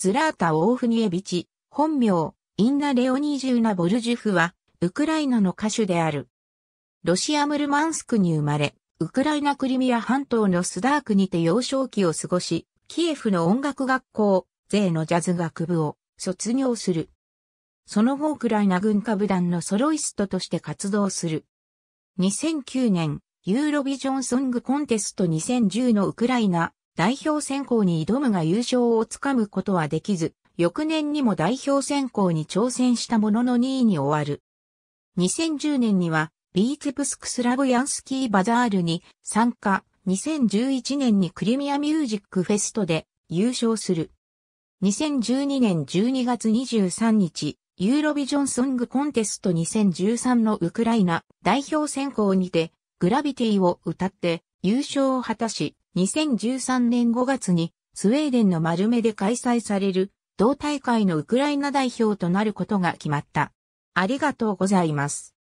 ズラータ・オーフニエビチ、本名、インナ・レオニージューナ・ボルジュフは、ウクライナの歌手である。ロシア・ムルマンスクに生まれ、ウクライナ・クリミア半島のスダークにて幼少期を過ごし、キエフの音楽学校、ーのジャズ学部を卒業する。その後ウクライナ軍歌部団のソロイストとして活動する。2009年、ユーロビジョンソングコンテスト2010のウクライナ代表選考に挑むが優勝をつかむことはできず、翌年にも代表選考に挑戦したものの2位に終わる。2010年には、ビーツプスクスラブヤンスキーバザールに参加、2011年にクリミアミュージックフェストで優勝する。2012年12月23日、ユーロビジョンソングコンテスト2013のウクライナ代表選考にて、グラビティを歌って優勝を果たし、2013年5月にスウェーデンのマルメで開催される同大会のウクライナ代表となることが決まった。ありがとうございます。